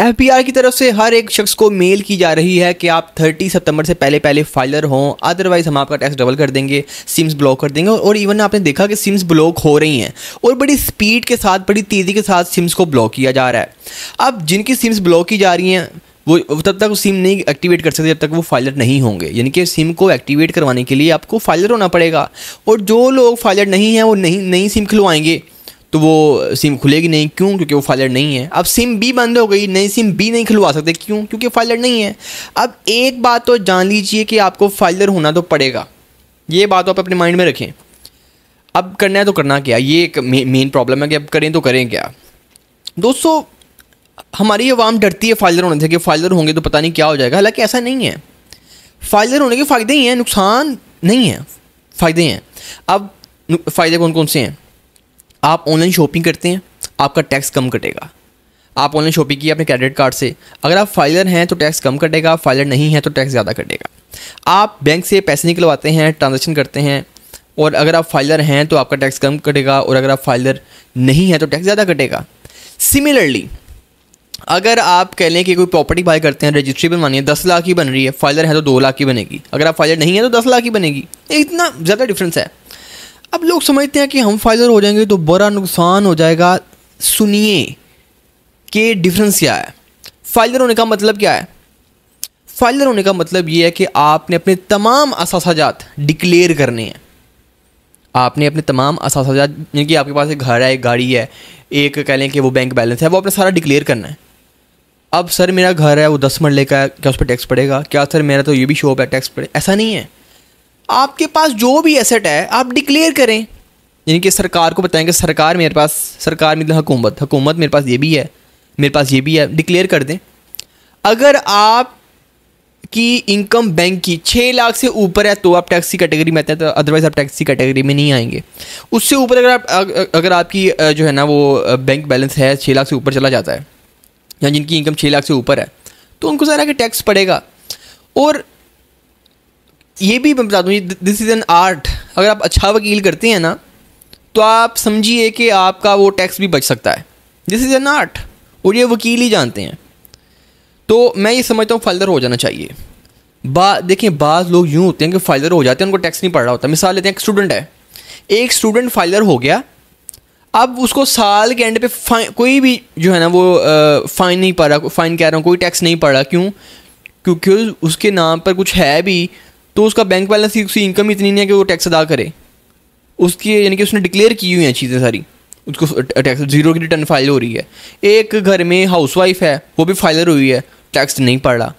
F की तरफ से हर एक शख्स को मेल की जा रही है कि आप 30 सितंबर से पहले पहले फाइलर हों अदरवाइज हम आपका टैक्स डबल कर देंगे सिम्स ब्लॉक कर देंगे और इवन आपने देखा कि सिम्स ब्लॉक हो रही हैं और बड़ी स्पीड के साथ बड़ी तेज़ी के साथ सिम्स को ब्लॉक किया जा रहा है अब जिनकी सिम्स ब्लॉक की जा रही हैं वो तब तक वो सिम नहीं एक्टिवेट कर सकते जब तक वो फाइलर नहीं होंगे यानी कि सिम को एक्टिवेट करवाने के लिए आपको फाइलर होना पड़ेगा और जो लोग फाइलर नहीं हैं वो नहीं नई सिम खिलवाएंगे तो वो सिम खुलेगी नहीं क्यों क्योंकि वो फाइलर नहीं है अब सिम बी बंद हो गई नई सिम बी नहीं खुलवा सकते क्यों क्योंकि फाइलर नहीं है अब एक बात तो जान लीजिए कि आपको फाइलर होना तो पड़ेगा ये बात तो आप अपने माइंड में रखें अब करना है तो करना क्या ये एक मेन प्रॉब्लम है कि अब करें तो करें क्या दोस्तों हमारी आवाम डरती है फाइलर होने से कि फाइलर होंगे तो पता नहीं क्या हो जाएगा हालांकि ऐसा नहीं है फाइलर होने के फ़ायदे ही हैं नुकसान नहीं है फ़ायदे हैं अब फ़ायदे कौन कौन से हैं आप ऑनलाइन शॉपिंग करते हैं आपका टैक्स कम कटेगा आप ऑनलाइन शॉपिंग की अपने क्रेडिट कार्ड से अगर आप फाइलर हैं तो टैक्स कम कटेगा फाइलर नहीं है तो टैक्स ज़्यादा कटेगा आप बैंक से पैसे निकलवाते हैं ट्रांजेक्शन करते हैं और अगर आप फाइलर हैं तो आपका टैक्स कम कटेगा और अगर आप फाइलर नहीं है तो टैक्स ज़्यादा कटेगा सिमिलरली अगर आप कह लें कि कोई प्रॉपर्टी बाय करते हैं रजिस्ट्री बनवानी है दस लाख की बन रही है फाइलर है तो दो लाख की बनेगी अगर आप फाइलर नहीं है तो दस लाख की बनेगी इतना ज़्यादा डिफरेंस है अब लोग समझते हैं कि हम फाइजर हो जाएंगे तो बड़ा नुकसान हो जाएगा सुनिए कि डिफरेंस क्या है फाइलर होने का मतलब क्या है फाइलर होने का मतलब ये है कि आपने अपने तमाम असासाजात डिक्लेयर करने हैं आपने अपने तमाम असासाजात यानी कि आपके पास एक घर है एक गाड़ी है एक कह लें कि वो बैंक बैलेंस है वो आपने सारा डिक्लेयर करना है अब सर मेरा घर है वो दस मरले का है क्या उस पर टैक्स पड़ेगा क्या सर मेरा तो ये भी शॉप है टैक्स पड़ेगा ऐसा नहीं है आपके पास जो भी एसेट है आप डिक्लेयर करें यानी कि सरकार को बताएं कि सरकार मेरे पास सरकार मतलब हुकूमत हुकूमत मेरे पास ये भी है मेरे पास ये भी है डिक्लेयर कर दें अगर आप की इनकम बैंक की छः लाख से ऊपर है तो आप टैक्स की कैटेगरी में आते हैं तो अदरवाइज़ आप टैक्स की कैटेगरी में नहीं आएंगे उससे ऊपर अगर आप अगर आपकी जो है ना वो बैंक बैलेंस है छः लाख से ऊपर चला जाता है या जिनकी इनकम छः लाख से ऊपर है तो उनको ज़रा कि टैक्स पड़ेगा और ये भी मैं बता दूँ दिस इज़ एन आर्ट अगर आप अच्छा वकील करते हैं ना तो आप समझिए कि आपका वो टैक्स भी बच सकता है दिस इज़ एन आर्ट और ये वकील ही जानते हैं तो मैं ये समझता हूँ फाइलर हो जाना चाहिए बा देखिए बाज़ लोग यूँ होते हैं कि फाइलर हो जाते हैं उनको टैक्स नहीं पड़ रहा होता मिसाल लेते हैं एक स्टूडेंट है एक स्टूडेंट फाइलर हो गया अब उसको साल के एंड पे फाइन कोई भी जो है ना वो फ़ाइन नहीं पड़ रहा फ़ाइन कह रहा हूँ कोई टैक्स नहीं पड़ रहा क्यों क्योंकि उसके नाम पर कुछ है भी तो उसका बैंक बैलेंस की उसकी इनकम इतनी नहीं है कि वो टैक्स अदा करे उसकी यानी कि उसने डिक्लेयर की हुई हैं चीज़ें सारी उसको टैक्स जीरो की रिटर्न फाइल हो रही है एक घर में हाउस वाइफ है वो भी फाइलर हुई है टैक्स नहीं पड़ रहा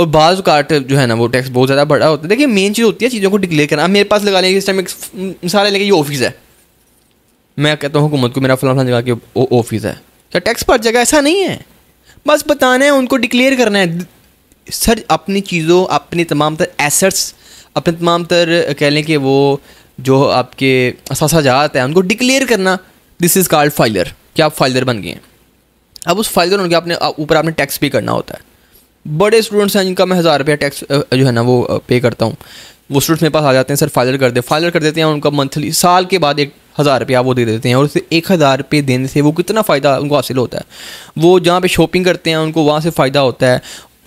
और बाज काट जो है ना वो टैक्स बहुत ज़्यादा बड़ा होता है देखिए मेन चीज़ होती है चीज़ों को डिक्लेयर करना मेरे पास लगा लेंगे इस टाइम एक सारे लेके ये ऑफिस है मैं कहता हूँ हुकूमत को मेरा फला फला जगह के ऑफिस है क्या टैक्स पर जगह ऐसा नहीं है बस बताना है उनको डिक्लेयर करना है सर अपनी चीज़ों अपने तमाम तर एसेट्स अपने तमाम तर कह लें कि वो जो आपके असासा हैं उनको डिक्लेयर करना दिस इज़ कॉल्ड फाइलर कि आप फाइलर बन गए हैं अब उस फाइलर उनके आपने ऊपर आपने टैक्स पे करना होता है बड़े स्टूडेंट्स हैं जिनका मैं हज़ार रुपया टैक्स जो है ना वो पे करता हूँ वो स्टूडेंट्स मेरे पास आ जाते हैं सर फाइलर कर दे फाइलर कर देते हैं उनका मंथली साल के बाद एक हज़ार रुपया वो दे देते हैं और उससे एक हज़ार रुपये देने से वो कितना फ़ायदा उनको हासिल होता है वो जहाँ पे शॉपिंग करते हैं उनको वहाँ से फ़ायदा होता है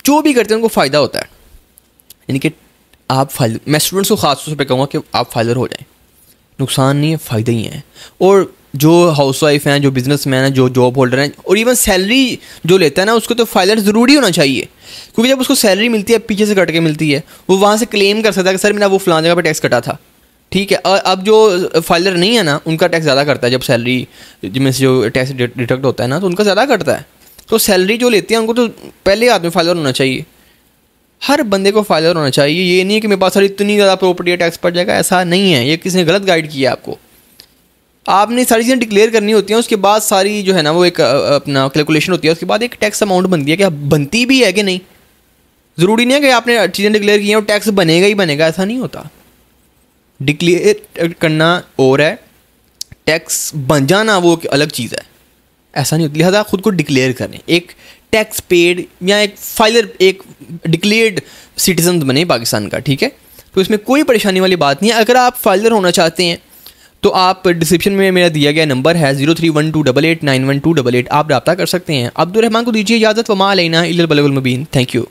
जो भी करते हैं उनको फ़ायदा होता है यानी कि आप फाइल मैं स्टूडेंट्स को ख़ास तौर पर कहूँगा कि आप फाइलर हो जाएं नुकसान नहीं है फ़ायदा ही है और जो हाउस वाइफ हैं जो बिज़नेस मैन हैं जो जॉब होल्डर हैं और इवन सैलरी जो लेता है ना उसको तो फाइलर ज़रूरी होना चाहिए क्योंकि जब उसको सैलरी मिलती है पीछे से कट के मिलती है वो वहाँ से क्लेम कर सकता है कि सर मैंने वो फलान जगह पर टैक्स कटा था ठीक है और अब जो फाइलर नहीं है ना उनका टैक्स ज़्यादा करता है जब सैलरी जिनमें से जो टैक्स डिटेक्ट होता है ना तो उनका ज़्यादा कटता है तो सैलरी जो लेते हैं उनको तो पहले आदमी फाइलर होना चाहिए हर बंदे को फाइलर होना चाहिए ये नहीं है कि मेरे पास सर इतनी ज़्यादा प्रॉपर्टी है टैक्स पड़ जाएगा ऐसा नहीं है ये किसी ने गलत गाइड किया आपको आपने सारी चीज़ें डिक्लेयर करनी होती हैं उसके बाद सारी जो है ना वो एक अपना कैलकुलेशन होती है उसके बाद एक टैक्स अमाउंट बनती है क्या बनती भी है कि नहीं ज़रूरी नहीं है कि आपने चीज़ें डिक्लेयर की हैं और टैक्स बनेगा ही बनेगा ऐसा नहीं होता डिक्लेयर करना और है टैक्स बन जाना वो अलग चीज़ है ऐसा नहीं होता लिहाजा खुद को डिक्लेयर करें एक टैक्स पेड या एक फाइलर एक डिक्लेयर्ड सिटीजन बने पाकिस्तान का ठीक है तो इसमें कोई परेशानी वाली बात नहीं है अगर आप फाइलर होना चाहते हैं तो आप डिस्क्रिप्शन में मेरा दिया गया नंबर है zero three one two double eight nine one two double eight आप रब्ता कर सकते हैं अब्दुलरहमान को दीजिए इजाज़त वमा लेना इलबलमुबीन थैंक यू